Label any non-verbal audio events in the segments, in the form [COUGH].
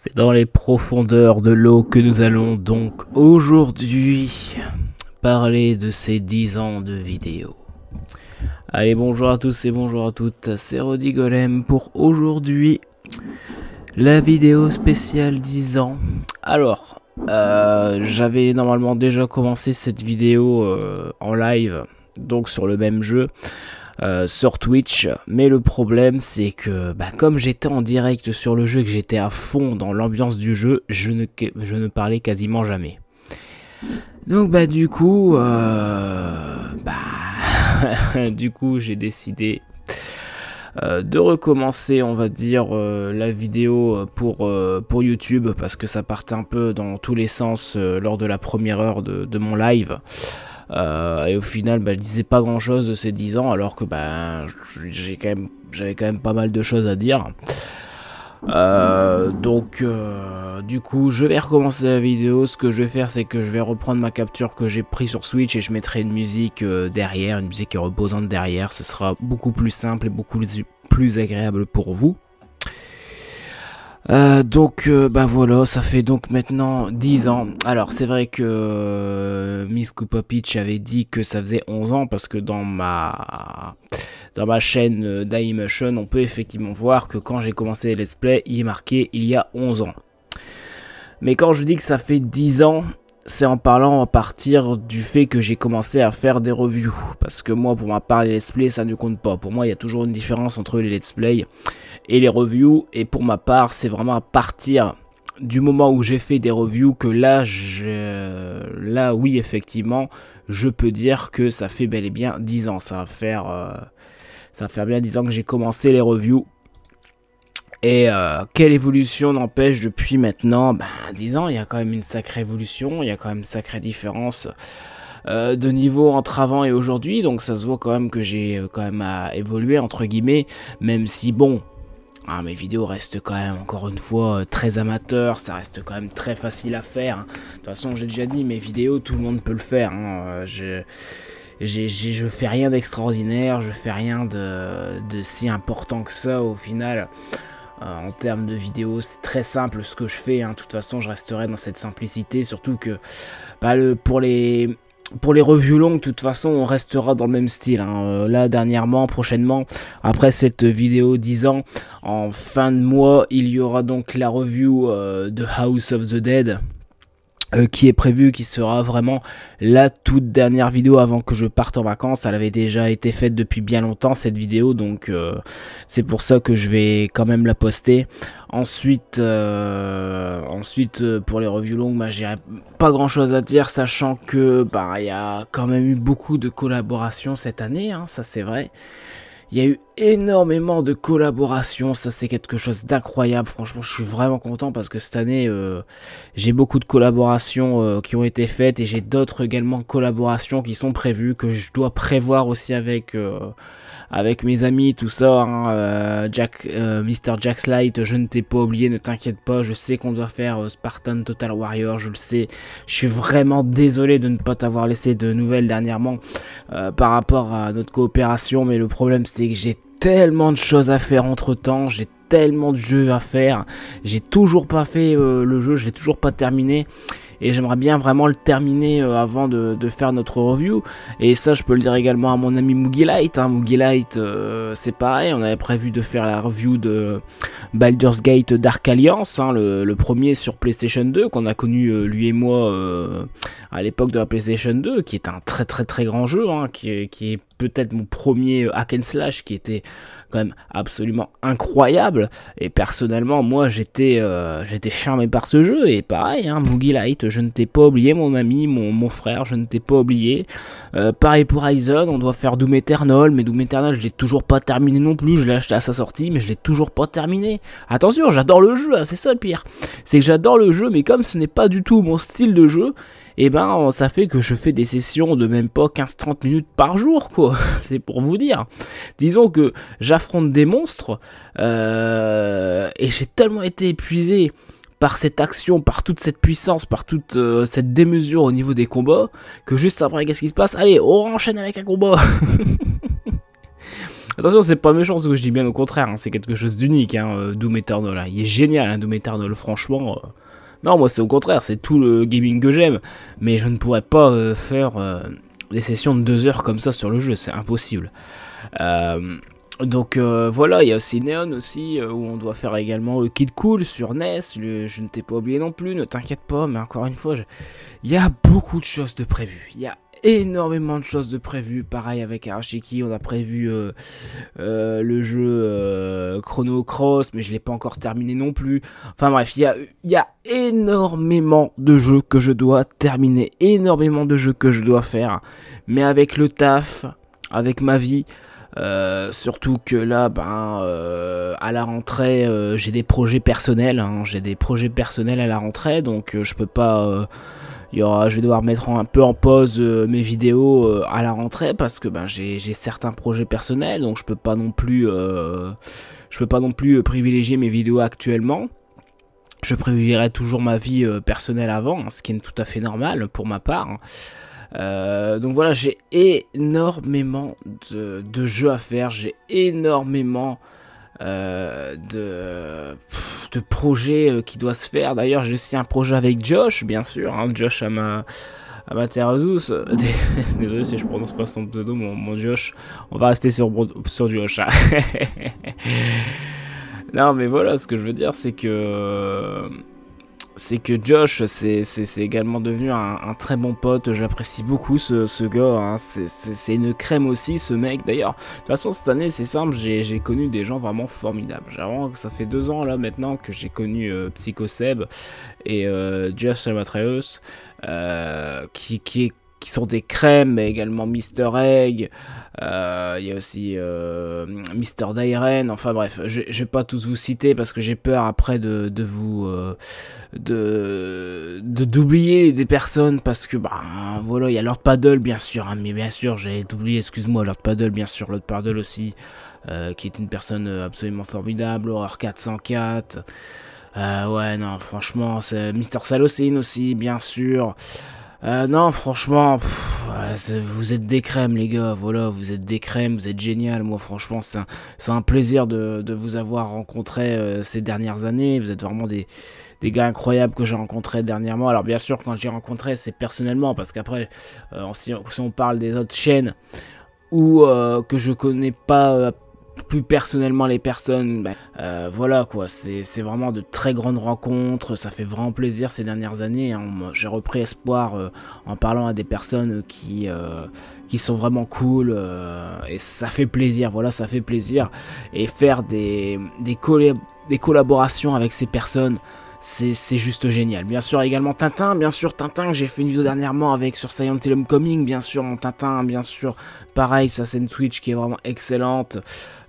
C'est dans les profondeurs de l'eau que nous allons donc aujourd'hui parler de ces 10 ans de vidéo. Allez, bonjour à tous et bonjour à toutes, c'est Rodi Golem pour aujourd'hui la vidéo spéciale 10 ans. Alors, euh, j'avais normalement déjà commencé cette vidéo euh, en live, donc sur le même jeu. Euh, sur Twitch. Mais le problème, c'est que bah, comme j'étais en direct sur le jeu que j'étais à fond dans l'ambiance du jeu, je ne, je ne parlais quasiment jamais. Donc bah du coup, euh, bah, [LAUGHS] du coup j'ai décidé euh, de recommencer, on va dire, la vidéo pour, pour, YouTube parce que ça partait un peu dans tous les sens lors de la première heure de, de mon live. Euh, et au final, bah, je disais pas grand chose de ces 10 ans, alors que bah, j'avais quand même pas mal de choses à dire. Euh, donc euh, du coup je vais recommencer la vidéo, ce que je vais faire c'est que je vais reprendre ma capture que j'ai pris sur Switch et je mettrai une musique derrière, une musique reposante derrière, ce sera beaucoup plus simple et beaucoup plus agréable pour vous. Euh, donc euh, bah voilà, ça fait donc maintenant 10 ans. Alors c'est vrai que euh, Miss Kupopich avait dit que ça faisait 11 ans parce que dans ma dans ma chaîne d'iMotion, on peut effectivement voir que quand j'ai commencé les let's play, il est marqué il y a 11 ans. Mais quand je dis que ça fait 10 ans, c'est en parlant à partir du fait que j'ai commencé à faire des reviews. Parce que moi, pour ma part, les let's play, ça ne compte pas. Pour moi, il y a toujours une différence entre les let's play et les reviews. Et pour ma part, c'est vraiment à partir du moment où j'ai fait des reviews que là, là, oui, effectivement, je peux dire que ça fait bel et bien 10 ans. Ça va faire, euh, ça va faire bien 10 ans que j'ai commencé les reviews et euh, quelle évolution n'empêche depuis maintenant ben, 10 ans, il y a quand même une sacrée évolution, il y a quand même une sacrée différence euh, de niveau entre avant et aujourd'hui, donc ça se voit quand même que j'ai euh, quand même à évoluer entre guillemets, même si bon, hein, mes vidéos restent quand même, encore une fois, très amateurs, ça reste quand même très facile à faire. Hein. De toute façon, j'ai déjà dit, mes vidéos, tout le monde peut le faire. Hein. Je, je, fais rien d'extraordinaire, je fais rien de, de, si important que ça au final. Euh, en termes de vidéo, c'est très simple ce que je fais. Hein. De toute façon, je resterai dans cette simplicité. Surtout que bah, pour les pour les reviews longues, de toute façon, on restera dans le même style. Hein. Euh, là, dernièrement, prochainement, après cette vidéo 10 ans, en fin de mois, il y aura donc la review euh, de House of the Dead. Euh, qui est prévu, qui sera vraiment la toute dernière vidéo avant que je parte en vacances. Elle avait déjà été faite depuis bien longtemps cette vidéo, donc euh, c'est pour ça que je vais quand même la poster. Ensuite, euh, ensuite pour les reviews longues, bah, pas grand chose à dire, sachant que bah il y a quand même eu beaucoup de collaborations cette année, hein, ça c'est vrai. Il y a eu énormément de collaborations, ça c'est quelque chose d'incroyable. Franchement, je suis vraiment content parce que cette année, euh, j'ai beaucoup de collaborations euh, qui ont été faites et j'ai d'autres également collaborations qui sont prévues que je dois prévoir aussi avec euh, avec mes amis, tout ça. Hein. Jack, Mr. Jack Light, je ne t'ai pas oublié, ne t'inquiète pas. Je sais qu'on doit faire Spartan Total Warrior, je le sais. Je suis vraiment désolé de ne pas t'avoir laissé de nouvelles dernièrement. Euh, par rapport à notre coopération, mais le problème c'est que j'ai tellement de choses à faire entre temps, j'ai tellement de jeux à faire, j'ai toujours pas fait euh, le jeu, J'ai toujours pas terminé, et j'aimerais bien vraiment le terminer euh, avant de, faire notre review. Et ça, je peux le dire également à mon ami Moogie Light. Hein. Moogie Light, euh, c'est pareil, on avait prévu de faire la review de Baldur's Gate Dark Alliance, hein, le, premier sur PlayStation 2 qu'on a connu euh, lui et moi à l'époque de la PlayStation 2, qui est un très très très grand jeu, hein, qui, qui est peut-être mon premier hack and slash qui était quand même absolument incroyable. Et personnellement, moi, j'étais euh, j'étais charmé par ce jeu. Et pareil, hein, Boogie Light, je ne t'ai pas oublié, mon ami, mon, mon frère, je ne t'ai pas oublié. Euh, pareil pour Horizon, on doit faire Doom Eternal, mais Doom Eternal, je l'ai toujours pas terminé non plus. Je l'ai acheté à sa sortie, mais je l'ai toujours pas terminé. Attention, j'adore le jeu, hein, c'est ça le pire. C'est que j'adore le jeu, mais comme ce n'est pas du tout mon style de jeu, et eh ben ça fait que je fais des sessions de même pas 15-30 minutes par jour, quoi. [LAUGHS] C'est pour vous dire. Disons que j'affronte des monstres euh, et j'ai tellement été épuisé par cette action, par toute cette puissance, par toute euh, cette démesure au niveau des combats, que juste après, qu'est-ce qui se passe Allez, on enchaîne avec un combat [LAUGHS] Attention, c'est pas méchant ce que je dis, bien au contraire, hein, c'est quelque chose d'unique, hein, euh, Doom Eternal. Il est génial, hein, Doom Eternal, franchement. Non, moi c'est au contraire, c'est tout le gaming que j'aime. Mais je ne pourrais pas euh, faire euh, des sessions de deux heures comme ça sur le jeu, c'est impossible. Euh, donc voilà, il y a aussi Neon aussi, où on doit faire également Kid Cool sur NES, je ne t'ai pas oublié non plus, ne t'inquiète pas, mais encore une fois, il y a beaucoup de choses de prévues, il y a énormément de choses de prévues. Pareil avec Arashiki, on a prévu euh, euh, le jeu euh, Chrono Cross, mais je ne l'ai pas encore terminé non plus. Enfin bref, il y a, énormément de jeux que je dois terminer, énormément de jeux que je dois faire. Mais avec le taf, avec ma vie, surtout que là, ben, à la rentrée, j'ai des projets personnels. Hein. j'ai des projets personnels à la rentrée, donc je peux pas je vais devoir mettre un peu en pause euh, mes vidéos euh, à la rentrée parce que ben, j'ai certains projets personnels, donc je peux pas non plus, euh, je peux pas non plus privilégier mes vidéos actuellement. Je privilégierai toujours ma vie personnelle avant, hein, ce qui est tout à fait normal pour ma part. Hein. donc voilà, j'ai énormément de, de, jeux à faire, j'ai énormément euh, de, de projets euh, qui doit se faire. D'ailleurs, j'ai aussi un projet avec Josh, bien sûr, hein. Josh à ma Amaterasus, [LAUGHS] désolé si je prononce pas son pseudo, mon, Josh, on va rester sur, sur Josh. Hein. [LAUGHS] non mais voilà, ce que je veux dire c'est que c'est que Josh, c'est également devenu un, très bon pote. J'apprécie beaucoup ce, gars. Hein. C'est une crème aussi, ce mec. D'ailleurs, de toute façon, cette année, c'est simple, j'ai connu des gens vraiment formidables. que ça fait deux ans là maintenant que j'ai connu euh, Psycho Seb et euh, Josh Amatraeus, euh, qui, qui est qui sont des crèmes, mais également Mister Egg. Euh, il y a aussi euh, Mister Dairen. Enfin bref, je, ne vais pas tous vous citer parce que j'ai peur après de, vous euh, de d'oublier des personnes parce que bah voilà, il y a Lord Paddle bien sûr, hein, mais bien sûr j'ai oublié, excuse-moi Lord Paddle bien sûr, Lord Paddle aussi, qui est une personne absolument formidable, Horror 404. ouais non, franchement, c'est Mister Salocine aussi bien sûr. Euh, non, franchement, vous êtes des crèmes, les gars. Voilà, vous êtes des crèmes, vous êtes génial. Moi, franchement, c'est un, plaisir de, vous avoir rencontré euh, ces dernières années. Vous êtes vraiment des, gars incroyables que j'ai rencontrés dernièrement. Alors, bien sûr, quand j'ai rencontré, c'est personnellement, parce qu'après, euh, si, on parle des autres chaînes ou que je connais pas plus personnellement les personnes. Bah, euh, voilà quoi, c'est vraiment de très grandes rencontres, ça fait vraiment plaisir ces dernières années. Hein. J'ai repris espoir euh, en parlant à des personnes qui, euh, qui sont vraiment cool et ça fait plaisir, voilà, ça fait plaisir. Et faire des, des, des collaborations avec ces personnes c'est juste génial. Bien sûr, également Tintin, bien sûr, Tintin, j'ai fait une vidéo dernièrement avec sur Silent Hill Coming, bien sûr, mon Tintin, bien sûr, pareil, sa scène Twitch qui est vraiment excellente.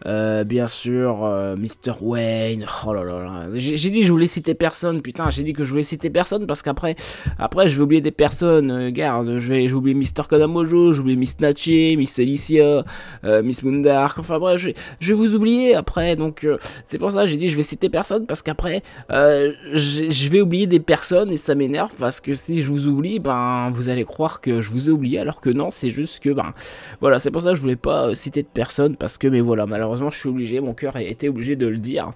Euh, bien sûr, euh, Mr. Wayne. Oh là là, là. J'ai dit que je voulais citer personne, putain. J'ai dit que je voulais citer personne parce qu'après, après, je vais oublier des personnes. Euh, garde, je vais, j'oublie Mr. Kodamojo, j'oublie Miss Nachi, Miss Alicia, euh, Miss Moondark. Enfin bref, je, vais vous oublier après. Donc, euh, c'est pour ça j'ai dit je vais citer personne parce qu'après, je vais oublier des personnes et ça m'énerve parce que si je vous oublie, ben, vous allez croire que je vous ai oublié alors que non, c'est juste que, ben, voilà, c'est pour ça que je voulais pas citer de personne parce que, mais voilà, malheureusement Heureusement, je suis obligé, mon cœur a été obligé de le dire.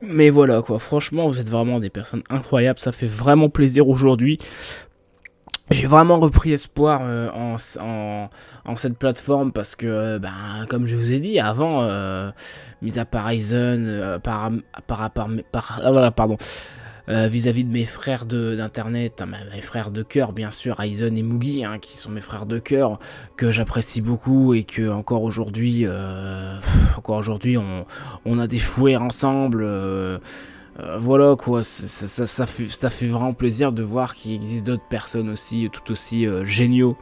Mais voilà quoi, franchement, vous êtes vraiment des personnes incroyables, ça fait vraiment plaisir aujourd'hui. J'ai vraiment repris espoir euh, en, cette plateforme parce que, euh, ben, comme je vous ai dit avant, mise euh, mis à part par, par, par, par, ah, voilà, pardon, euh, vis-à-vis de mes frères d'internet, hein, mes frères de cœur bien sûr, Aizen et Mugi, hein, qui sont mes frères de cœur, que j'apprécie beaucoup et que encore aujourd'hui, euh, encore aujourd'hui, on, on, a des fouets ensemble. Euh, voilà quoi, ça, ça, ça, fait, ça, vraiment plaisir de voir qu'il existe d'autres personnes aussi tout aussi géniaux.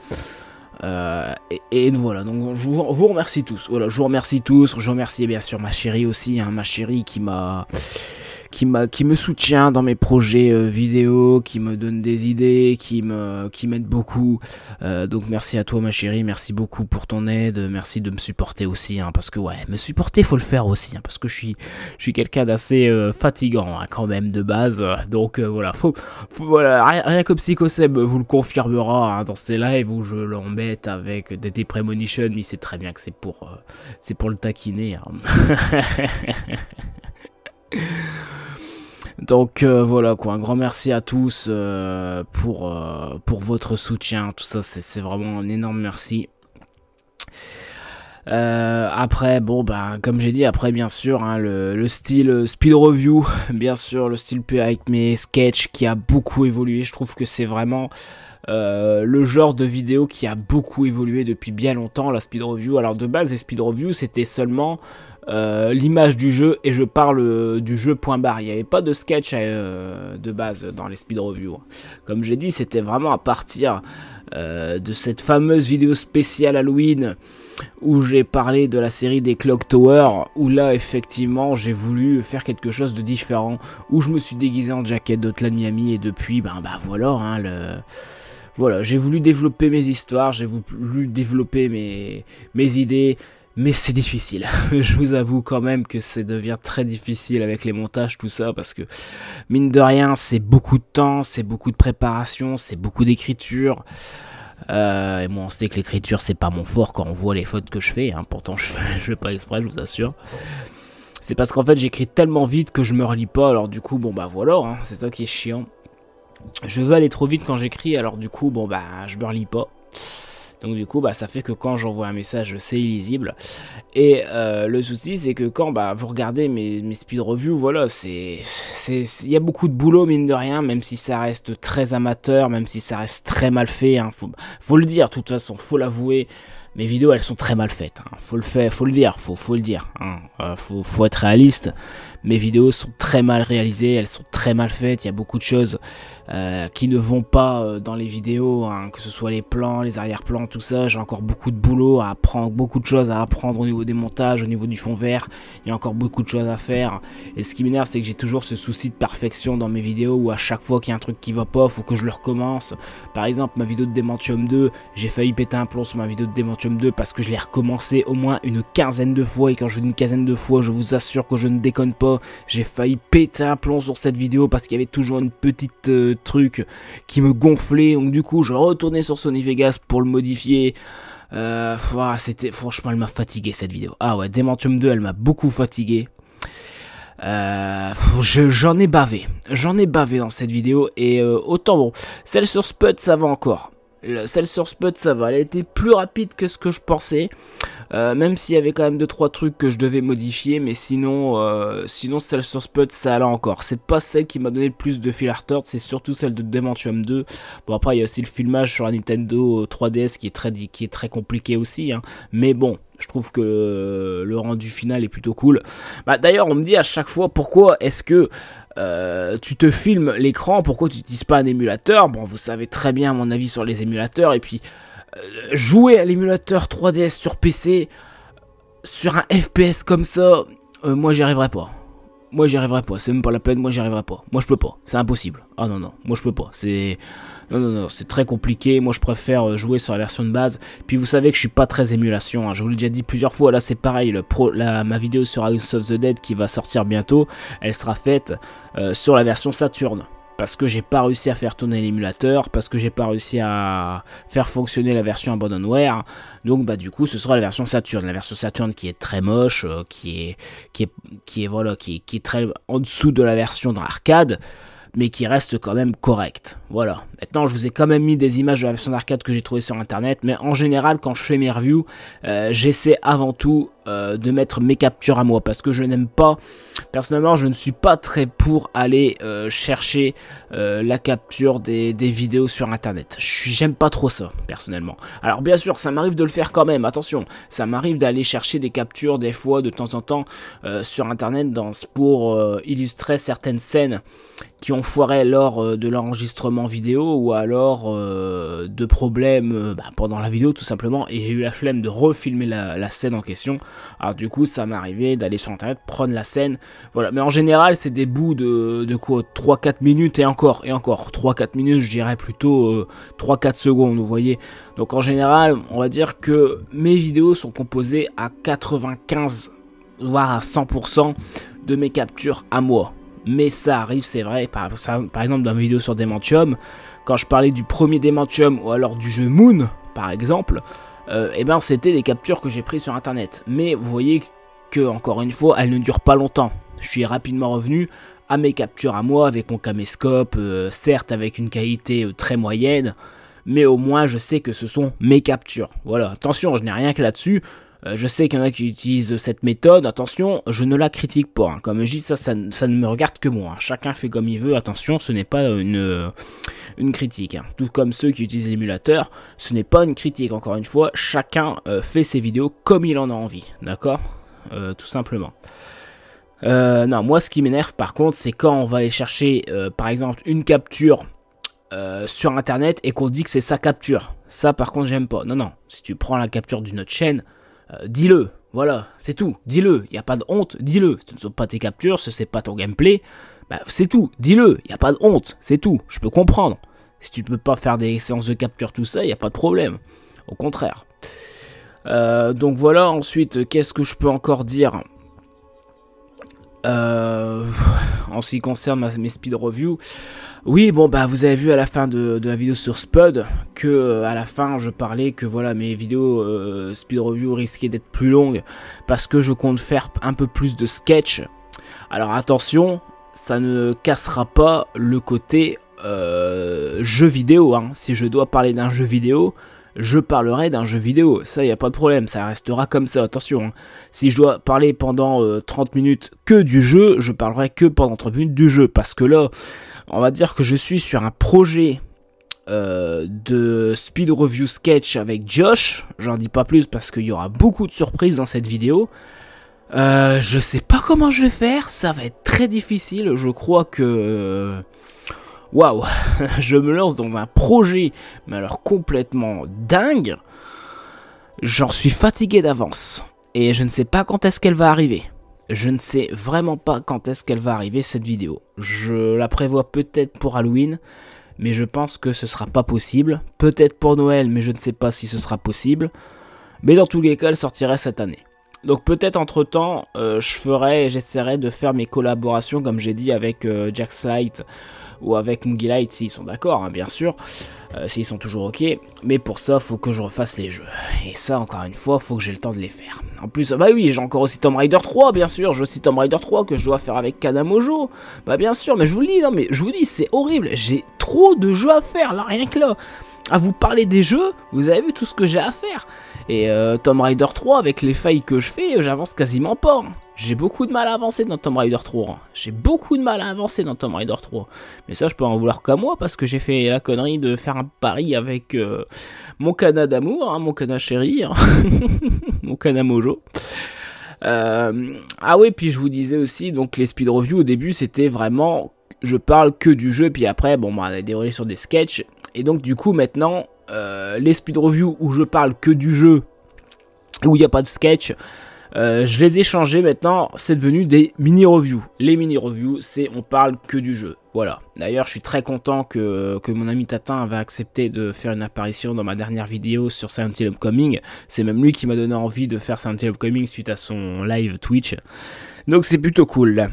et, voilà, donc je vous, vous, remercie tous. Voilà, je vous remercie tous. Je remercie bien sûr ma chérie aussi, hein, ma chérie qui m'a qui qui me soutient dans mes projets euh, vidéo, qui me donne des idées, qui me qui m'aide beaucoup. Euh, donc merci à toi ma chérie, merci beaucoup pour ton aide, merci de me supporter aussi hein, parce que ouais, me supporter faut le faire aussi hein, parce que je suis je suis quelqu'un d'assez euh, fatigant hein, quand même de base. Donc voilà, faut, voilà, rien, que Psychoseb vous le confirmera dans ces lives où je l'embête avec des, déprémonitions. mais il sait très bien que c'est pour c'est pour le taquiner. [LAUGHS] [LAUGHS] Donc euh, voilà quoi, un grand merci à tous euh, pour, euh, pour votre soutien, tout ça c'est vraiment un énorme merci. après, bon, ben comme j'ai dit, après, bien sûr, hein, le, style speed review, [LAUGHS] bien sûr, le style avec mes sketchs qui a beaucoup évolué. Je trouve que c'est vraiment le genre de vidéo qui a beaucoup évolué depuis bien longtemps, la speed review. Alors de base, les speed review, c'était seulement euh, l'image du jeu et je parle euh, du jeu point barre. Il n'y avait pas de sketch euh, de base dans les speed reviews. Hein. Comme j'ai dit, c'était vraiment à partir de cette fameuse vidéo spéciale Halloween où j'ai parlé de la série des Clock Tower, où là effectivement j'ai voulu faire quelque chose de différent, où je me suis déguisé en jacket d'Otlan Miami et depuis, ben bah voilà, hein, le... voilà j'ai voulu développer mes histoires, j'ai voulu développer mes, mes idées, mais c'est difficile. [LAUGHS] Je vous avoue quand même que ça devient très difficile avec les montages, tout ça, parce que mine de rien, c'est beaucoup de temps, c'est beaucoup de préparation, c'est beaucoup d'écriture. Euh, et moi, on sait que l'écriture, c'est pas mon fort quand on voit les fautes que je fais. Hein. Pourtant, je, ne [LAUGHS] fais pas exprès, je vous assure. C'est parce qu'en fait, j'écris tellement vite que je me relis pas. Alors, du coup, bon, bah voilà, hein. c'est ça qui est chiant. Je veux aller trop vite quand j'écris, alors du coup, bon, bah, je me relis pas. Donc du coup, bah, ça fait que quand j'envoie un message, c'est illisible. Et euh, le souci, c'est que quand bah, vous regardez mes, speed reviews, voilà, c'est il y a beaucoup de boulot, mine de rien, même si ça reste très amateur, même si ça reste très mal fait. Hein, faut, faut le dire, de toute façon, faut l'avouer mes vidéos elles sont très mal faites. Hein. Faut le faire, faut le dire, faut, faut le dire. Hein. Euh, faut, faut, être réaliste. Mes vidéos sont très mal réalisées, elles sont très mal faites. Il y a beaucoup de choses euh, qui ne vont pas euh, dans les vidéos, hein, que ce soit les plans, les arrière-plans, tout ça. J'ai encore beaucoup de boulot à apprendre, beaucoup de choses à apprendre au niveau des montages, au niveau du fond vert. Il y a encore beaucoup de choses à faire. Et ce qui m'énerve, c'est que j'ai toujours ce souci de perfection dans mes vidéos où à chaque fois qu'il y a un truc qui va pas, il faut que je le recommence. Par exemple, ma vidéo de Dementium 2, j'ai failli péter un plomb sur ma vidéo de Dementium 2 parce que je l'ai recommencé au moins une quinzaine de fois. Et quand je dis une quinzaine de fois, je vous assure que je ne déconne pas. J'ai failli péter un plomb sur cette vidéo parce qu'il y avait toujours une petite. Euh, truc qui me gonflait Donc du coup, je retournais sur Sony Vegas pour le modifier. Euh, ah, c'était franchement, elle m'a fatigué cette vidéo. Ah ouais, Dementium 2, elle m'a beaucoup fatigué. Euh, j'en ai bavé. J'en ai bavé dans cette vidéo. Et euh, autant bon, celle sur Spud, ça va encore celle sur Spot, ça va. Elle a été plus rapide que ce que je pensais. Euh, même s'il y avait quand même 2-3 trucs que je devais modifier. Mais sinon, euh, sinon celle sur Spot, ça allait encore. C'est pas celle qui m'a donné le plus de fil à C'est surtout celle de Dementium 2. Bon, après, il y a aussi le filmage sur la Nintendo 3DS euh, qui est très, qui est très compliqué aussi. Hein. Mais bon, je trouve que le, rendu final est plutôt cool. Bah, D'ailleurs, on me dit à chaque fois pourquoi est-ce que euh, tu te filmes l'écran, pourquoi tu n'utilises pas un émulateur Bon, vous savez très bien mon avis sur les émulateurs. Et puis, euh, jouer à l'émulateur 3DS sur PC, sur un FPS comme ça, euh, moi j'y arriverai pas moi j'y arriverai pas, c'est même pas la peine, moi j'y arriverai pas. Moi je peux pas, c'est impossible. Ah non non, moi je peux pas, c'est non non non, c'est très compliqué. Moi je préfère euh, jouer sur la version de base. Puis vous savez que je suis pas très émulation, hein. je vous l'ai déjà dit plusieurs fois. Là c'est pareil, le pro... la... ma vidéo sur House of the Dead qui va sortir bientôt, elle sera faite euh, sur la version Saturn parce que j'ai pas réussi à faire tourner l'émulateur, parce que j'ai pas réussi à faire fonctionner la version abandonware. Donc bah du coup, ce sera la version Saturn, la version Saturn qui est très moche, euh, qui est qui est qui est voilà, qui est, très en dessous de la version de l'arcade mais qui reste quand même correcte. Voilà. Maintenant, je vous ai quand même mis des images de la version d'arcade que j'ai trouvé sur internet, mais en général, quand je fais mes reviews, euh, j'essaie avant tout euh, de mettre mes captures à moi parce que je n'aime pas personnellement je ne suis pas très pour aller euh, chercher euh, la capture des, vidéos sur internet j'aime pas trop ça personnellement alors bien sûr ça m'arrive de le faire quand même attention ça m'arrive d'aller chercher des captures des fois de temps en temps sur internet dans, pour illustrer certaines scènes qui ont foiré lors de l'enregistrement vidéo ou alors de problèmes bah, pendant la vidéo tout simplement et j'ai eu la flemme de refilmer la scène en question alors du coup, ça m'est arrivé d'aller sur internet, prendre la scène, voilà. Mais en général, c'est des bouts de, quoi 3-4 minutes et encore, et encore. 3-4 minutes, je dirais plutôt 3-4 euh, secondes, vous voyez. Donc en général, on va dire que mes vidéos sont composées à 95, voire à 100% de mes captures à moi. Mais ça arrive, c'est vrai, par, ça, par exemple dans mes vidéos sur Dementium, quand je parlais du premier Dementium ou alors du jeu Moon, par exemple, euh, eh et ben c'était des captures que j'ai prises sur internet. Mais vous voyez que encore une fois, elles ne durent pas longtemps. Je suis rapidement revenu à mes captures à moi avec mon caméscope, euh, certes avec une qualité euh, très moyenne, mais au moins je sais que ce sont mes captures. Voilà, attention, je n'ai rien que là-dessus. Euh, je sais qu'il y en a qui utilisent cette méthode, attention, je ne la critique pas. Hein. Comme je dis, ça, ça, ne me regarde que moi. Hein. Chacun fait comme il veut, attention, ce n'est pas une, une critique. Hein. Tout comme ceux qui utilisent l'émulateur, ce n'est pas une critique, encore une fois, chacun euh, fait ses vidéos comme il en a envie, d'accord euh, Tout simplement. non, moi ce qui m'énerve par contre, c'est quand on va aller chercher par exemple une capture sur internet et qu'on dit que c'est sa capture. Ça par contre j'aime pas. Non non, si tu prends la capture d'une autre chaîne, euh, dis-le. Voilà, c'est tout. Dis-le. Il n'y a pas de honte. Dis-le. Ce ne sont pas tes captures, ce n'est pas ton gameplay. Bah, c'est tout. Dis-le. Il n'y a pas de honte. C'est tout. Je peux comprendre. Si tu ne peux pas faire des séances de capture, tout ça, il n'y a pas de problème. Au contraire. Euh, donc voilà, ensuite, qu'est-ce que je peux encore dire euh, [LAUGHS] en ce qui concerne mes speed reviews, oui, bon, bah, vous avez vu à la fin de, la vidéo sur Spud que euh, à la fin je parlais que voilà mes vidéos euh, speed review risquaient d'être plus longues parce que je compte faire un peu plus de sketch. Alors attention, ça ne cassera pas le côté jeu vidéo. Hein. Si je dois parler d'un jeu vidéo, je parlerai d'un jeu vidéo. Ça, il n'y a pas de problème, ça restera comme ça, attention. Hein. Si je dois parler pendant 30 euh, minutes que du jeu, je parlerai que pendant 30 minutes du jeu. Parce que là, on va dire que je suis sur un projet euh, de speed review sketch avec Josh. J'en dis pas plus parce qu'il y aura beaucoup de surprises dans cette vidéo. Euh, je sais pas comment je vais faire, ça va être très difficile. Je crois que euh, waouh, [LAUGHS] je me lance dans un projet, mais alors complètement dingue, j'en suis fatigué d'avance. Et je ne sais pas quand est-ce qu'elle va arriver. Je ne sais vraiment pas quand est-ce qu'elle va arriver cette vidéo. Je la prévois peut-être pour Halloween, mais je pense que ce sera pas possible. Peut-être pour Noël, mais je ne sais pas si ce sera possible. Mais dans tous les cas, elle sortirait cette année. Donc peut-être entre temps, euh, je ferai et j'essaierai de faire mes collaborations, comme j'ai dit, avec euh, Jack Slite ou avec Light s'ils sont d'accord, hein, bien sûr, euh, s'ils sont toujours ok. Mais pour ça, faut que je refasse les jeux. Et ça, encore une fois, faut que j'ai le temps de les faire. En plus, bah oui, j'ai encore aussi Tomb Raider 3, bien sûr. J'ai aussi Tomb Raider 3 que je dois faire avec Kanamojo. Bah bien sûr, mais je vous le dis, non, mais je vous dis, c'est horrible. J'ai trop de jeux à faire, là, rien que là. À vous parler des jeux, vous avez vu tout ce que j'ai à faire. Et Tom euh, Tomb Raider 3, avec les failles que je fais, euh, j'avance quasiment pas. Hein. J'ai beaucoup de mal à avancer dans Tomb Raider 3. Hein. J'ai beaucoup de mal à avancer dans Tomb Raider 3. Mais ça, je peux en vouloir qu'à moi, parce que j'ai fait la connerie de faire un pari avec euh, mon cana d'amour, hein, mon cana chéri, [LAUGHS] mon cana mojo. ah oui, puis je vous disais aussi, donc les speed reviews au début, c'était vraiment, je parle que du jeu, puis après, bon, bah, on a déroulé sur des sketchs. Et donc du coup, maintenant, euh, les speed reviews où je parle que du jeu, où il n'y a pas de sketch, euh, je les ai changés maintenant, c'est devenu des mini-reviews. Les mini-reviews, c'est on parle que du jeu. Voilà. D'ailleurs, je suis très content que, mon ami Tatin va accepter de faire une apparition dans ma dernière vidéo sur Silent Hill C'est même lui qui m'a donné envie de faire Silent Hill suite à son live Twitch. Donc c'est plutôt cool.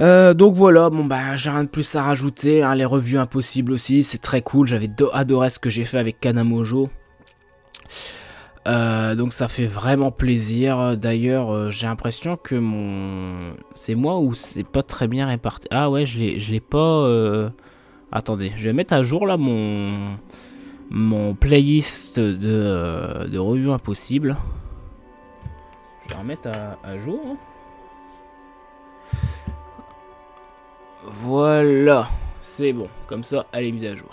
Euh, donc voilà, bon bah j'ai rien de plus à rajouter, hein, les revues impossibles aussi, c'est très cool, j'avais adoré ce que j'ai fait avec Kanamojo. Euh, donc ça fait vraiment plaisir. Euh, d'ailleurs, j'ai l'impression que mon... C'est moi ou c'est pas très bien réparti Ah ouais, je l'ai pas... Attendez, je vais mettre à jour là mon... Mon playlist de, revues impossibles. Je vais remettre à, à jour. Hein. Voilà, c'est bon, comme ça elle est mise à jour.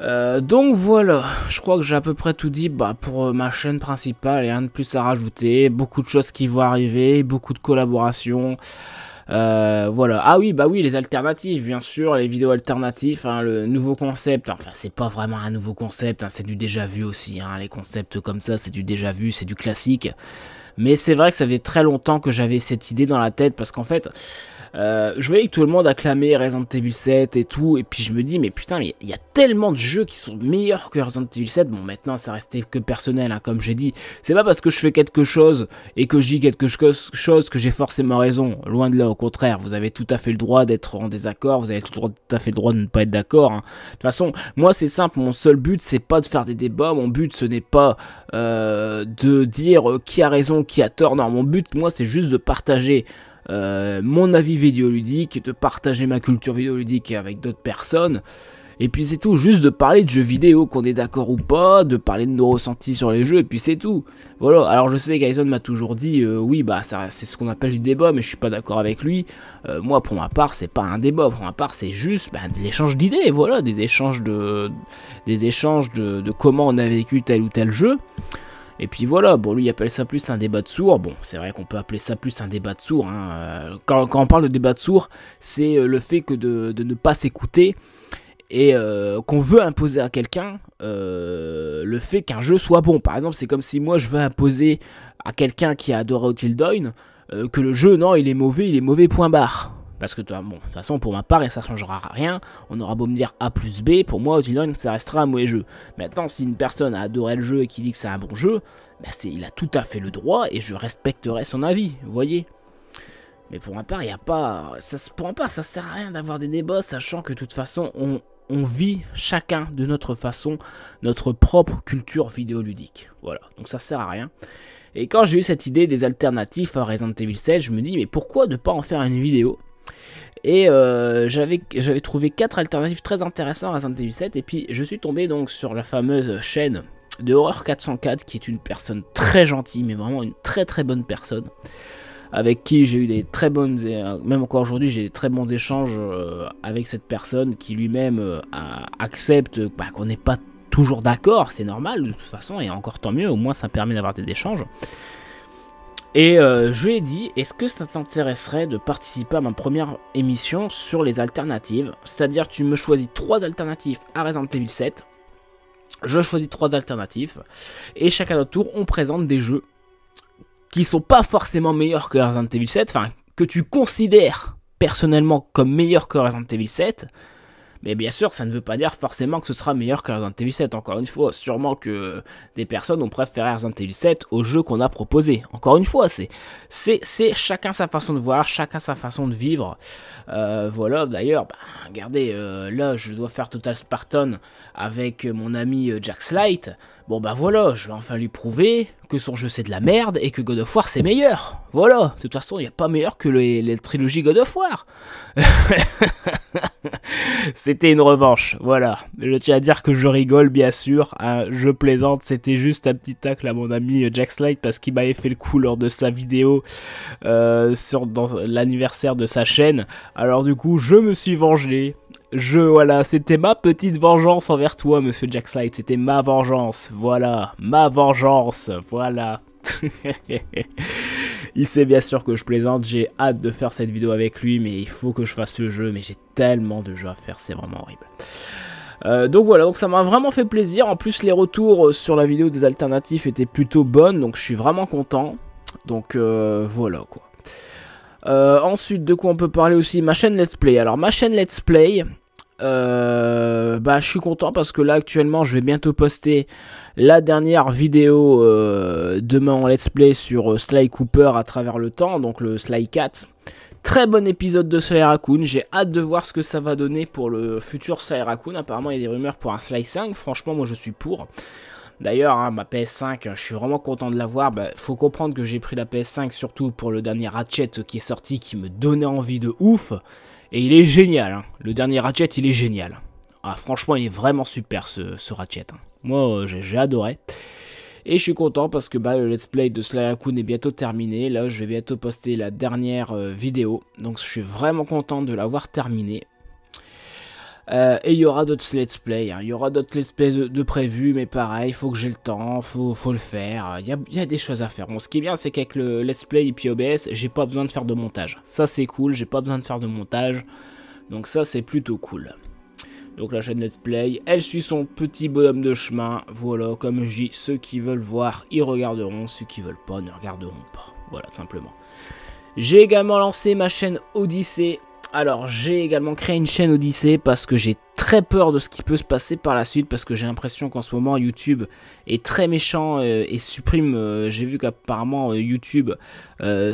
Euh, donc voilà, je crois que j'ai à peu près tout dit bah, pour euh, ma chaîne principale et rien de plus à rajouter. Beaucoup de choses qui vont arriver, beaucoup de collaborations. Euh, voilà. Ah oui, bah oui, les alternatives, bien sûr, les vidéos alternatives, hein, le nouveau concept. Enfin, c'est pas vraiment un nouveau concept, hein. c'est du déjà vu aussi. Hein. les concepts comme ça, c'est du déjà vu, c'est du classique. Mais c'est vrai que ça fait très longtemps que j'avais cette idée dans la tête parce qu'en fait, euh, je voyais que tout le monde acclamait Resident Evil 7 et tout, et puis je me dis, mais putain, mais il y a tellement de jeux qui sont meilleurs que Resident Evil 7. Bon, maintenant, ça restait que personnel, hein, comme j'ai dit. C'est pas parce que je fais quelque chose et que je dis quelque chose que j'ai forcément raison. Loin de là, au contraire, vous avez tout à fait le droit d'être en désaccord, vous avez tout à fait le droit de ne pas être d'accord. Hein. De toute façon, moi, c'est simple, mon seul but, c'est pas de faire des débats, mon but, ce n'est pas euh, de dire euh, qui a raison, qui a tort. Non, mon but, moi, c'est juste de partager euh, mon avis vidéoludique, de partager ma culture vidéoludique avec d'autres personnes. Et puis c'est tout, juste de parler de jeux vidéo, qu'on est d'accord ou pas, de parler de nos ressentis sur les jeux, et puis c'est tout. Voilà, alors je sais qu'Aison m'a toujours dit, euh, oui, bah c'est ce qu'on appelle du débat, mais je suis pas d'accord avec lui. Euh, moi, pour ma part, c'est pas un débat, pour ma part, c'est juste bah, des de l'échange d'idées, voilà, des échanges, de, des échanges de comment on a vécu tel ou tel jeu. Et puis voilà, bon, lui il appelle ça plus un débat de sourds. Bon, c'est vrai qu'on peut appeler ça plus un débat de sourds. Hein. Euh, quand, on parle de débat de sourds, c'est euh, le fait que de, ne pas s'écouter et euh, qu'on veut imposer à quelqu'un le fait qu'un jeu soit bon. Par exemple, c'est comme si moi je veux imposer à quelqu'un qui a adoré Outildoin que le jeu, non, il est mauvais, il est mauvais, point barre. Parce que, bon, de toute façon, pour ma part, et ça changera rien, on aura beau me dire A plus B, pour moi, Outland, ça restera un mauvais jeu. Maintenant, si une personne a adoré le jeu et qui dit que c'est un bon jeu, bah, il a tout à fait le droit et je respecterai son avis, vous voyez mais pour ma part, il a pas. Ça, pour ma part, ça sert à rien d'avoir des débats, sachant que de toute façon, on, vit chacun de notre façon notre propre culture vidéoludique. Voilà, donc ça sert à rien. Et quand j'ai eu cette idée des alternatives à Resident Evil 7, je me dis mais pourquoi ne pas en faire une vidéo et euh, j'avais trouvé quatre alternatives très intéressantes à Resident 7. Et puis je suis tombé donc sur la fameuse chaîne de Horror 404 qui est une personne très gentille, mais vraiment une très très bonne personne. Avec qui j'ai eu des très bonnes, même encore aujourd'hui, j'ai des très bons échanges euh, avec cette personne qui lui-même euh, accepte bah, qu'on n'est pas toujours d'accord, c'est normal de toute façon, et encore tant mieux, au moins ça permet d'avoir des échanges. Et euh, je lui ai dit, est-ce que ça t'intéresserait de participer à ma première émission sur les alternatives C'est-à-dire, tu me choisis trois alternatives à Resident Evil 7. Je choisis trois alternatives. Et chacun notre tour, on présente des jeux qui sont pas forcément meilleurs que Resident Evil 7. Enfin, que tu considères personnellement comme meilleurs que Resident Evil 7 mais bien sûr, ça ne veut pas dire forcément que ce sera meilleur que Resident Evil 7. Encore une fois, sûrement que des personnes ont préféré Resident Evil 7 au jeu qu'on a proposé. Encore une fois, c'est c'est chacun sa façon de voir, chacun sa façon de vivre. Euh, voilà, d'ailleurs, bah, regardez, euh, là, je dois faire Total Spartan avec mon ami euh, Jack Slight. Bon bah voilà, je vais enfin lui prouver que son jeu c'est de la merde et que God of War c'est meilleur. Voilà, de toute façon il n'y a pas meilleur que les, trilogies God of War. [LAUGHS] c'était une revanche, voilà. Je tiens à dire que je rigole bien sûr, hein. je plaisante, c'était juste un petit tacle à mon ami Jack Slide parce qu'il m'avait fait le coup lors de sa vidéo euh, sur, l'anniversaire de sa chaîne. Alors du coup je me suis vengé je, voilà, c'était ma petite vengeance envers toi, monsieur Jack Jackside, c'était ma vengeance, voilà, ma vengeance, voilà. [LAUGHS] il sait bien sûr que je plaisante, j'ai hâte de faire cette vidéo avec lui, mais il faut que je fasse le jeu, mais j'ai tellement de jeux à faire, c'est vraiment horrible. Euh, donc voilà, donc ça m'a vraiment fait plaisir. En plus, les retours sur la vidéo des alternatifs étaient plutôt bonnes, donc je suis vraiment content. Donc euh, voilà quoi. Euh, ensuite, de quoi on peut parler aussi Ma chaîne Let's Play. Alors, ma chaîne Let's Play, euh, bah, je suis content parce que là, actuellement, je vais bientôt poster la dernière vidéo euh, demain en Let's Play sur Sly Cooper à travers le temps, donc le Sly 4 Très bon épisode de Sly Raccoon, j'ai hâte de voir ce que ça va donner pour le futur Sly Raccoon. Apparemment, il y a des rumeurs pour un Sly 5, franchement, moi je suis pour. D'ailleurs, hein, ma PS5, euh, je suis vraiment content de l'avoir. Bah, faut comprendre que j'ai pris la PS5 surtout pour le dernier Ratchet qui est sorti, qui me donnait envie de ouf. Et il est génial. Hein. Le dernier Ratchet, il est génial. Ah, franchement, il est vraiment super ce, Ratchet. Hein. Moi, euh, j'ai adoré. Et je suis content parce que bah, le let's play de Sly Raccoon est bientôt terminé. Là, je vais bientôt poster la dernière euh, vidéo. Donc, je suis vraiment content de l'avoir terminé. Euh, et il y aura d'autres let's play. Hein. Il y aura d'autres let's play de, prévu. prévus, mais pareil, faut que j'ai le temps, faut, faut le faire. Il y a, y a, des choses à faire. Bon, ce qui est bien, c'est qu'avec le let's play et puis OBS, j'ai pas besoin de faire de montage. Ça, c'est cool, j'ai pas besoin de faire de montage. Donc ça, c'est plutôt cool. Donc la chaîne Let's Play, elle suit son petit bonhomme de chemin. Voilà, comme je dis, ceux qui veulent voir, ils regarderont. Ceux qui veulent pas, ne regarderont pas. Voilà, simplement. J'ai également lancé ma chaîne Odyssée alors, j'ai également créé une chaîne Odyssée parce que j'ai très peur de ce qui peut se passer par la suite parce que j'ai l'impression qu'en ce moment YouTube est très méchant euh, et supprime. Euh, j'ai vu qu'apparemment euh, YouTube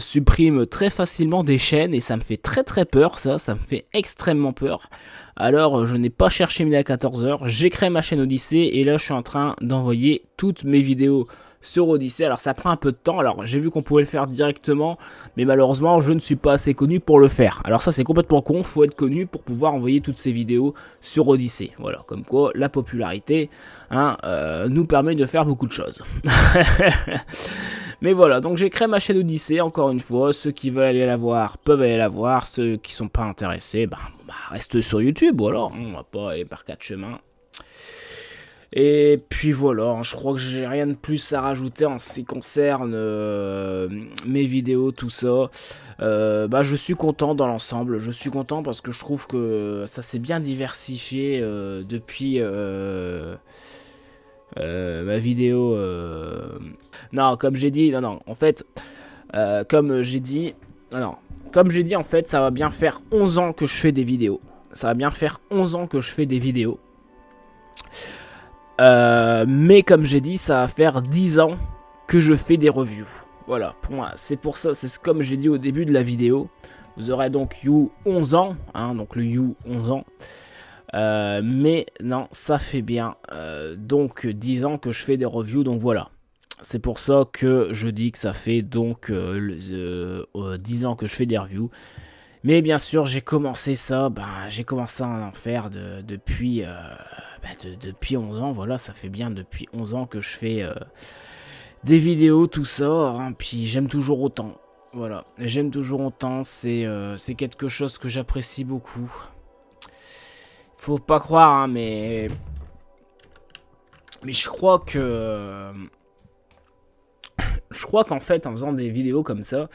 supprime très facilement des chaînes et ça me fait très très peur. Ça, ça me fait extrêmement peur. Alors, je n'ai pas cherché midi à 14h. J'ai créé ma chaîne Odyssée et là, je suis en train d'envoyer toutes mes vidéos sur Odyssey. Alors ça prend un peu de temps, alors j'ai vu qu'on pouvait le faire directement, mais malheureusement je ne suis pas assez connu pour le faire. Alors ça c'est complètement con, faut être connu pour pouvoir envoyer toutes ces vidéos sur Odyssey. Voilà, comme quoi la popularité hein, euh, nous permet de faire beaucoup de choses. [LAUGHS] mais voilà, donc j'ai créé ma chaîne Odyssey, encore une fois, ceux qui veulent aller la voir peuvent aller la voir, ceux qui sont pas intéressés, bah, bah reste sur YouTube, ou alors on va pas aller par quatre chemins. Et puis voilà, hein, je crois que j'ai rien de plus à rajouter en ce qui concerne euh, mes vidéos, tout ça. Euh, bah, je suis content dans l'ensemble, je suis content parce que je trouve que ça s'est bien diversifié euh, depuis... ma vidéo non comme j'ai dit non non en fait comme j'ai dit non non comme j'ai dit en fait ça va bien faire 11 ans que je fais des vidéos ça va bien faire 11 ans que je fais des vidéos euh, mais comme j'ai dit, ça va faire 10 ans que je fais des reviews. Voilà, pour moi, c'est pour ça, c'est comme j'ai dit au début de la vidéo. Vous aurez donc You 11 ans, hein, donc le You 11 ans. Euh, mais non, ça fait bien. Euh, donc 10 ans que je fais des reviews, donc voilà. C'est pour ça que je dis que ça fait donc euh, le, 10 euh, ans que je fais des reviews. Mais bien sûr, j'ai commencé ça, ben, j'ai commencé à en faire de, depuis bah, depuis 11 ans, voilà, ça fait bien depuis 11 ans que je fais euh, des vidéos, tout ça, hein, puis j'aime toujours autant. Voilà, j'aime toujours autant, euh, c'est quelque chose que j'apprécie beaucoup. Faut pas croire, hein, mais... Mais je crois que... Je crois qu'en fait, en faisant des vidéos comme ça,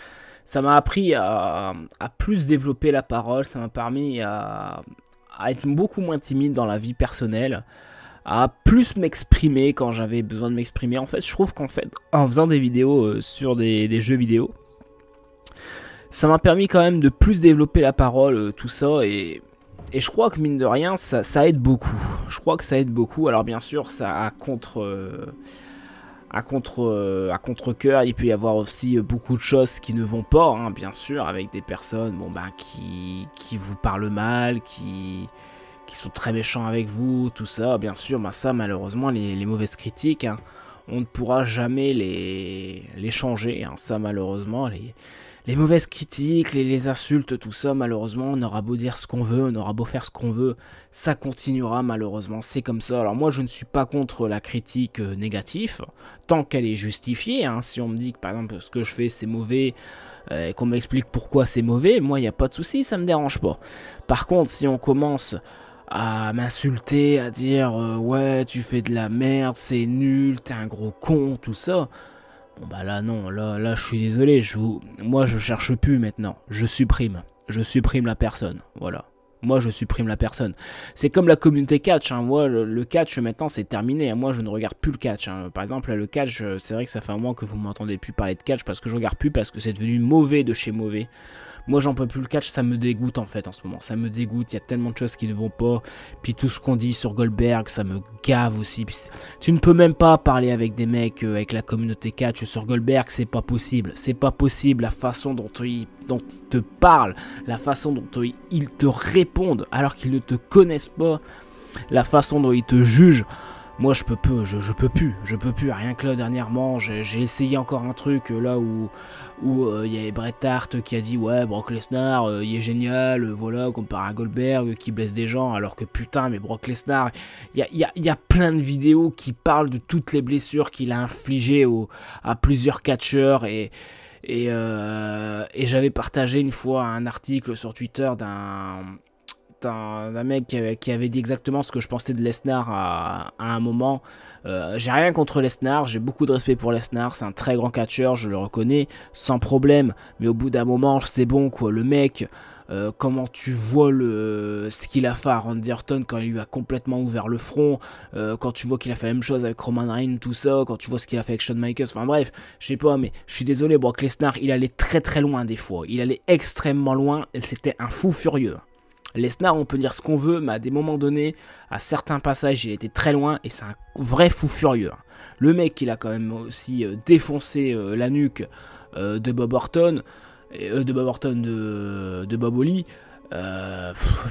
ça m'a appris à, plus développer la parole, ça m'a permis à, à être beaucoup moins timide dans la vie personnelle, à plus m'exprimer quand j'avais besoin de m'exprimer. En fait, je trouve qu'en fait, en faisant des vidéos euh, sur des, jeux vidéo, ça m'a permis quand même de plus développer la parole, euh, tout ça, et, et je crois que mine de rien, ça, aide beaucoup. Je crois que ça aide beaucoup. Alors bien sûr, ça a contre... Euh, à contre coeur à il peut y avoir aussi euh, beaucoup de choses qui ne vont pas hein, bien sûr avec des personnes bon ben qui qui vous parlent mal qui qui sont très méchants avec vous tout ça bien sûr bah, ça malheureusement les, mauvaises critiques hein, on ne pourra jamais les les changer hein. ça malheureusement les les mauvaises critiques, les, les, insultes, tout ça, malheureusement, on aura beau dire ce qu'on veut, on aura beau faire ce qu'on veut, ça continuera malheureusement, c'est comme ça. Alors moi, je ne suis pas contre la critique euh, négative, tant qu'elle est justifiée. Hein. Si on me dit que par exemple ce que je fais c'est mauvais, euh, et qu'on m'explique pourquoi c'est mauvais, moi, il n'y a pas de souci, ça me dérange pas. Par contre, si on commence à m'insulter, à dire euh, ouais, tu fais de la merde, c'est nul, t'es un gros con, tout ça. Bon bah là non, là, là je suis désolé, je vous... moi je cherche plus maintenant, je supprime, je supprime la personne, voilà moi je supprime la personne. C'est comme la communauté catch, hein. moi le, catch maintenant c'est terminé, hein. moi je ne regarde plus le catch. Hein. Par exemple le catch, euh, c'est vrai que ça fait un mois que vous m'entendez plus parler de catch parce que je regarde plus parce que c'est devenu mauvais de chez mauvais. Moi j'en peux plus le catch, ça me dégoûte en fait en ce moment, ça me dégoûte, il y a tellement de choses qui ne vont pas, puis tout ce qu'on dit sur Goldberg, ça me gave aussi. tu ne peux même pas parler avec des mecs, euh, avec la communauté catch sur Goldberg, c'est pas possible, c'est pas possible la façon dont ils dont te parlent. la façon dont ils il te répond alors qu'ils ne te connaissent pas, la façon dont ils te jugent, moi je peux peu, je, peux plus, je peux plus. Rien que là dernièrement, j'ai essayé encore un truc euh, là où où euh, il y avait Bret Hart qui a dit ouais Brock Lesnar euh, il est génial, voilà comparé à Goldberg qui blesse des gens alors que putain mais Brock Lesnar, il y a, y a, plein de vidéos qui parlent de toutes les blessures qu'il a infligées à plusieurs catcheurs et, et j'avais partagé une fois un article sur Twitter d'un un, mec qui, avait dit exactement ce que je pensais de Lesnar à, un moment. Euh, j'ai rien contre Lesnar, j'ai beaucoup de respect pour Lesnar, c'est un très grand catcheur, je le reconnais, sans problème. Mais au bout d'un moment, c'est bon quoi, le mec. Euh, comment tu vois le, ce qu'il a fait à Randy Orton quand il lui a complètement ouvert le front, euh, quand tu vois qu'il a fait la même chose avec Roman Reigns, tout ça, quand tu vois ce qu'il a fait avec Shawn Michaels, enfin bref, je sais pas, mais je suis désolé, Que Lesnar, il allait très très loin des fois, il allait extrêmement loin et c'était un fou furieux. Lesnar, on peut dire ce qu'on veut, mais à des moments donnés, à certains passages, il était très loin et c'est un vrai fou furieux. Hein. Le mec, il a quand même aussi euh, défoncé euh, la nuque euh, de Bob Orton, de Bob Orton de, Bob Oli.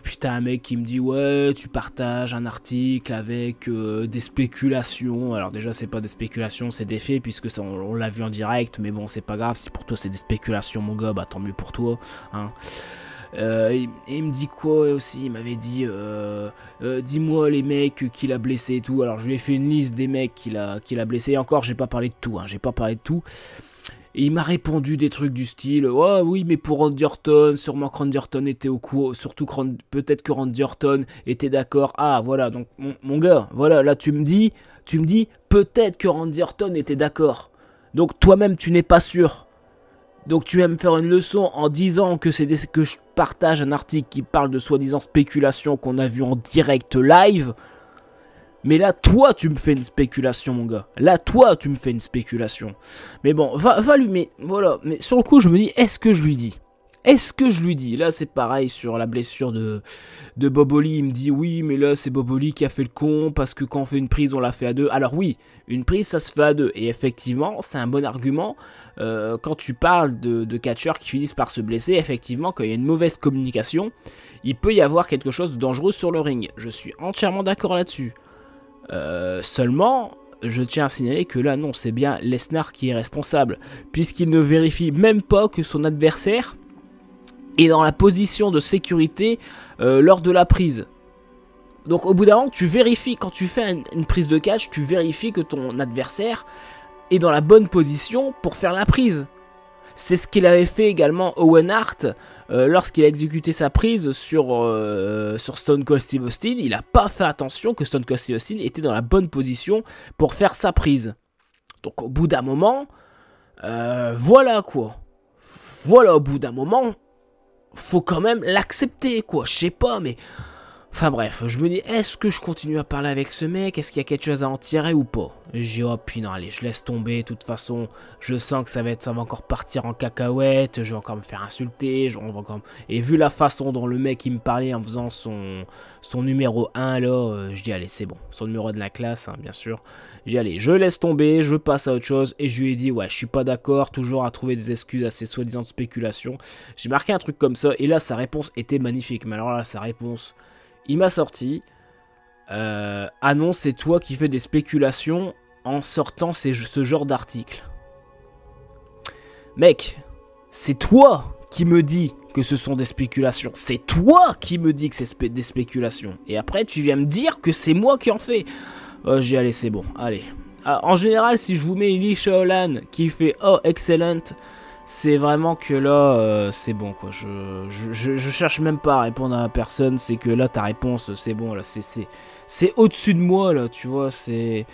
putain, un mec qui me dit ouais, tu partages un article avec des spéculations. Alors déjà, c'est pas des spéculations, c'est des faits puisque ça, on, l'a vu en direct. Mais bon, c'est pas grave. Si pour toi c'est des spéculations, mon gars, bah tant mieux pour toi. Hein. Euh, il, me dit quoi aussi Il m'avait dit euh, euh, Dis-moi les mecs qu'il a blessé et tout. Alors je lui ai fait une liste des mecs qu'il a, qu'il a blessé. Et encore, j'ai pas parlé de tout. Hein. j'ai pas parlé de tout. Et il m'a répondu des trucs du style Oh oui, mais pour Randy Orton, sûrement que Randy Orton était au courant. Surtout peut-être que Randy Orton était d'accord. Ah voilà, donc mon, gars, voilà, là tu me dis, tu me dis peut-être que Randy Orton était d'accord. Donc toi-même, tu n'es pas sûr. Donc tu vas me faire une leçon en disant que c'est que je partage un article qui parle de soi-disant spéculation qu'on a vu en direct live. Mais là, toi, tu me fais une spéculation, mon gars. Là, toi, tu me fais une spéculation. Mais bon, va, va lui, mais voilà. Mais sur le coup, je me dis, est-ce que je lui dis est-ce que je lui dis Là, c'est pareil sur la blessure de, de Boboli. Il me dit oui, mais là, c'est Boboli qui a fait le con parce que quand on fait une prise, on la fait à deux. Alors, oui, une prise, ça se fait à deux. Et effectivement, c'est un bon argument euh, quand tu parles de, catcheurs qui finissent par se blesser. Effectivement, quand il y a une mauvaise communication, il peut y avoir quelque chose de dangereux sur le ring. Je suis entièrement d'accord là-dessus. Euh, seulement, je tiens à signaler que là, non, c'est bien Lesnar qui est responsable, puisqu'il ne vérifie même pas que son adversaire et dans la position de sécurité euh, lors de la prise. Donc au bout d'un moment, tu vérifies, quand tu fais une, prise de catch, tu vérifies que ton adversaire est dans la bonne position pour faire la prise. C'est ce qu'il avait fait également Owen Hart euh, lorsqu'il a exécuté sa prise sur, euh, sur Stone Cold Steve Austin. Il n'a pas fait attention que Stone Cold Steve Austin était dans la bonne position pour faire sa prise. Donc au bout d'un moment, voilà quoi. Voilà au bout d'un moment, faut quand même l'accepter, quoi. Je sais pas, mais Enfin bref, je me dis, est-ce que je continue à parler avec ce mec Est-ce qu'il y a quelque chose à en tirer ou pas J'ai oh puis non, allez, je laisse tomber. De toute façon, je sens que ça va être, ça va encore partir en cacahuète. Je vais encore me faire insulter. Je, on encore... Et vu la façon dont le mec il me parlait en faisant son, son numéro 1 là, euh, je dis allez, c'est bon. Son numéro de la classe, hein, bien sûr. J'ai allez, je laisse tomber, je passe à autre chose. Et je lui ai dit, ouais, je suis pas d'accord. Toujours à trouver des excuses à ces soi-disant spéculations. J'ai marqué un truc comme ça. Et là, sa réponse était magnifique. Mais alors là, sa réponse il m'a sorti euh, Ah c'est toi qui fais des spéculations en sortant ce genre d'article. Mec, c'est toi qui me dis que ce sont des spéculations. C'est toi qui me dis que c'est des spéculations. Et après, tu viens me dire que c'est moi qui en fais. Oh, j'ai allé, c'est bon. Allez. Ah, en général, si je vous mets Elisha qui fait Oh, excellent c'est vraiment que là, euh, c'est bon quoi. Je, je, je, je, cherche même pas à répondre à la personne, c'est que là, ta réponse, euh, c'est bon, là, c'est c'est au-dessus de moi là, tu vois, c'est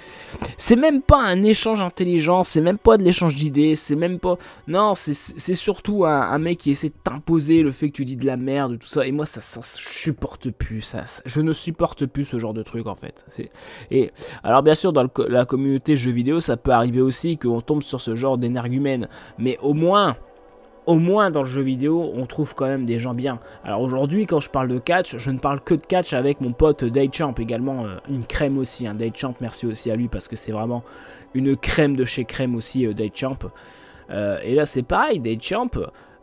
c'est même pas un échange intelligent, c'est même pas de l'échange d'idées, c'est même pas non, c'est surtout un, mec qui essaie de t'imposer le fait que tu dis de la merde tout ça et moi ça ça supporte plus ça, je ne supporte plus ce genre de truc en fait. C'est et alors bien sûr dans la communauté jeux vidéo, ça peut arriver aussi qu'on tombe sur ce genre d'énergumène, mais au moins au moins dans le jeu vidéo, on trouve quand même des gens bien. Alors aujourd'hui, quand je parle de catch, je ne parle que de catch avec mon pote Daychamp, également euh, une crème aussi. Hein. Daychamp, merci aussi à lui parce que c'est vraiment une crème de chez crème aussi, euh, Daychamp. Euh, et là, c'est pareil, Daychamp.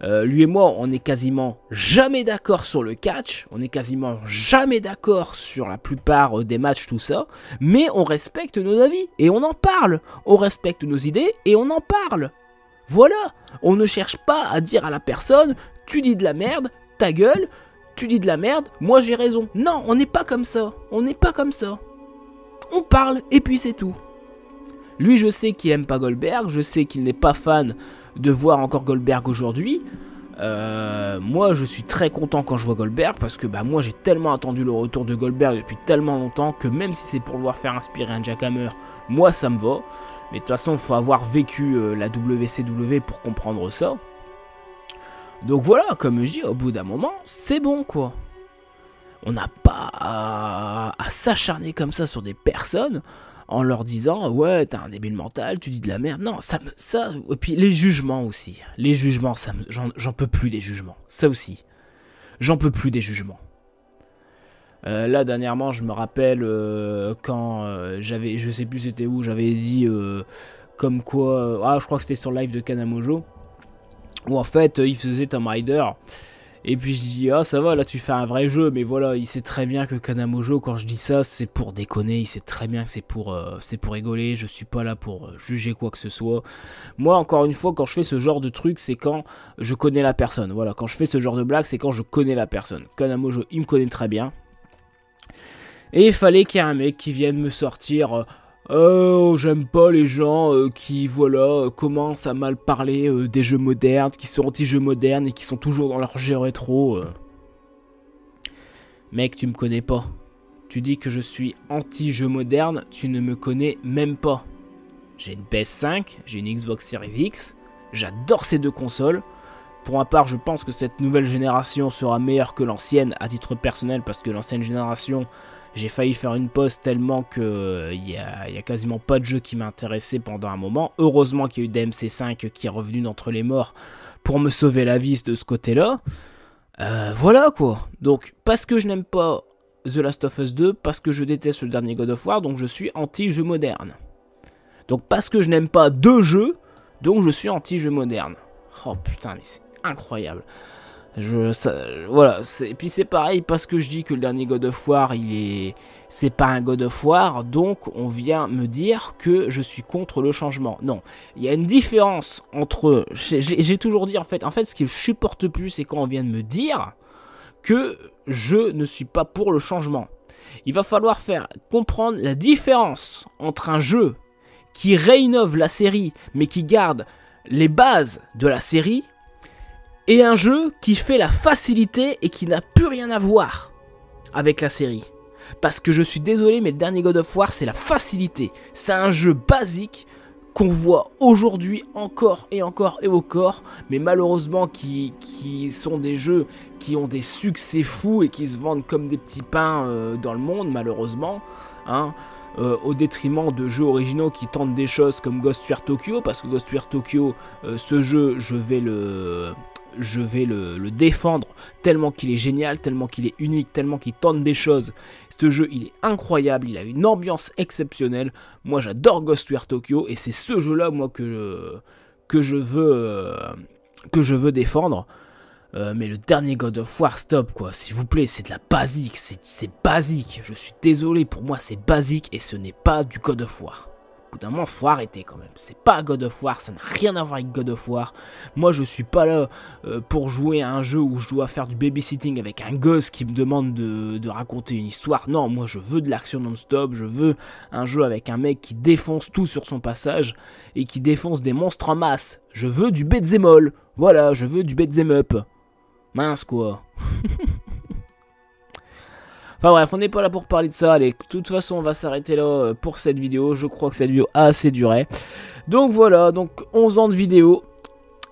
Euh, lui et moi, on est quasiment jamais d'accord sur le catch, on est quasiment jamais d'accord sur la plupart des matchs, tout ça, mais on respecte nos avis et on en parle, on respecte nos idées et on en parle. Voilà, on ne cherche pas à dire à la personne, tu dis de la merde, ta gueule, tu dis de la merde, moi j'ai raison. Non, on n'est pas comme ça, on n'est pas comme ça. On parle et puis c'est tout. Lui, je sais qu'il aime pas Goldberg, je sais qu'il n'est pas fan de voir encore Goldberg aujourd'hui. Euh, moi, je suis très content quand je vois Goldberg parce que bah, moi, j'ai tellement attendu le retour de Goldberg depuis tellement longtemps que même si c'est pour vouloir faire inspirer un Hammer, moi, ça me va. Mais de toute façon, il faut avoir vécu euh, la WCW pour comprendre ça. Donc voilà, comme je dis, au bout d'un moment, c'est bon quoi. On n'a pas à s'acharner comme ça sur des personnes en leur disant ouais t'as un débile mental tu dis de la merde non ça ça et puis les jugements aussi les jugements ça j'en peux plus des jugements ça aussi j'en peux plus des jugements euh, là dernièrement je me rappelle euh, quand euh, j'avais je sais plus c'était où j'avais dit comme quoi ah je crois que c'était sur live de Kanamojo où en fait il faisait un Rider et puis je dis, ah ça va, là tu fais un vrai jeu, mais voilà, il sait très bien que Kanamojo, quand je dis ça, c'est pour déconner, il sait très bien que c'est pour, euh, c'est pour rigoler, je suis pas là pour euh, juger quoi que ce soit. Moi, encore une fois, quand je fais ce genre de truc, c'est quand je connais la personne. Voilà, quand je fais ce genre de blague, c'est quand je connais la personne. Kanamojo, il me connaît très bien. Et il fallait qu'il y ait un mec qui vienne me sortir. Euh, Oh, j'aime pas les gens euh, qui voilà euh, commencent à mal parler euh, des jeux modernes, qui sont anti-jeux modernes et qui sont toujours dans leur jeu rétro. Mec, tu me connais pas. Tu dis que je suis anti jeux moderne, tu ne me connais même pas. J'ai une PS5, j'ai une Xbox Series X, j'adore ces deux consoles. Pour ma part, je pense que cette nouvelle génération sera meilleure que l'ancienne à titre personnel parce que l'ancienne génération j'ai failli faire une pause tellement que euh, il n'y a, quasiment pas de jeu qui m'intéressait pendant un moment. Heureusement qu'il y a eu DMC5 qui est revenu d'entre les morts pour me sauver la vie de ce côté-là. Euh, voilà quoi. Donc parce que je n'aime pas The Last of Us 2, parce que je déteste le dernier God of War, donc je suis anti-jeu moderne. Donc parce que je n'aime pas deux jeux, donc je suis anti-jeu moderne. Oh putain mais c'est incroyable voilà. Et puis c'est pareil parce que je dis que le dernier God of War, il est, c'est pas un God of War, donc on vient me dire que je suis contre le changement. Non, il y a une différence entre. J'ai toujours dit en fait, en fait, ce qui supporte plus, c'est quand on vient de me dire que je ne suis pas pour le changement. Il va falloir faire comprendre la différence entre un jeu qui réinnove la série, mais qui garde les bases de la série et un jeu qui fait la facilité et qui n'a plus rien à voir avec la série. Parce que je suis désolé, mais le dernier God of War, c'est la facilité. C'est un jeu basique qu'on voit aujourd'hui encore et encore et encore, mais malheureusement qui, sont des jeux qui ont des succès fous et qui se vendent comme des petits pains euh, dans le monde, malheureusement. Hein. Euh, au détriment de jeux originaux qui tentent des choses comme Ghostwire Tokyo, parce que Ghostwire Tokyo, euh, ce jeu, je vais le, je vais le, défendre tellement qu'il est génial, tellement qu'il est unique, tellement qu'il tente des choses. Ce jeu, il est incroyable, il a une ambiance exceptionnelle. Moi, j'adore Ghostware Tokyo et c'est ce jeu-là, moi, que, que, je veux, euh, que je veux défendre. Euh, mais le dernier God of War, stop quoi, s'il vous plaît, c'est de la basique, c'est basique. Je suis désolé, pour moi c'est basique et ce n'est pas du God of War bout d'un moment, faut arrêter quand même. C'est pas God of War, ça n'a rien à voir avec God of War. Moi, je suis pas là euh, pour jouer à un jeu où je dois faire du babysitting avec un gosse qui me demande de, raconter une histoire. Non, moi, je veux de l'action non-stop. Je veux un jeu avec un mec qui défonce tout sur son passage et qui défonce des monstres en masse. Je veux du Betzemol. Voilà, je veux du bedzemup. Mince quoi. [LAUGHS] Enfin bref, on n'est pas là pour parler de ça. Allez, de toute façon, on va s'arrêter là euh, pour cette vidéo. Je crois que cette vidéo a assez duré. Donc voilà, donc 11 ans de vidéo,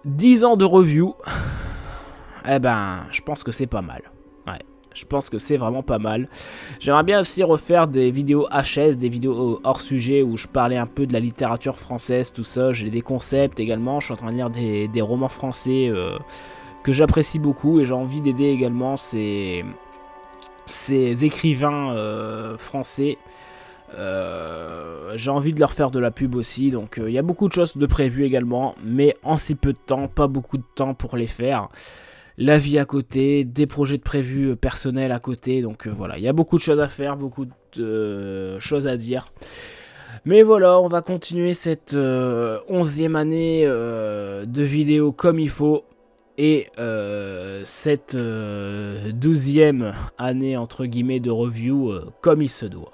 10 ans de review. Eh ben, je pense que c'est pas mal. Ouais. Je pense que c'est vraiment pas mal. J'aimerais bien aussi refaire des vidéos HS, des vidéos euh, hors sujet où je parlais un peu de la littérature française, tout ça. J'ai des concepts également. Je suis en train de lire des, romans français euh, que j'apprécie beaucoup et j'ai envie d'aider également ces, ces écrivains euh, français. Euh, j'ai envie de leur faire de la pub aussi, donc euh, il y a beaucoup de choses de prévues également, mais en si peu de temps, pas beaucoup de temps pour les faire. La vie à côté, des projets de prévus personnels à côté, donc voilà, il y a beaucoup de choses à faire, beaucoup de choses à dire. Mais voilà, on va continuer cette onzième année de vidéos comme il faut. Et euh, cette euh, douzième année entre guillemets de review euh, comme il se doit.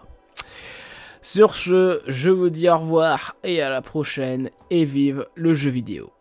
Sur ce, je vous dis au revoir et à la prochaine et vive le jeu vidéo.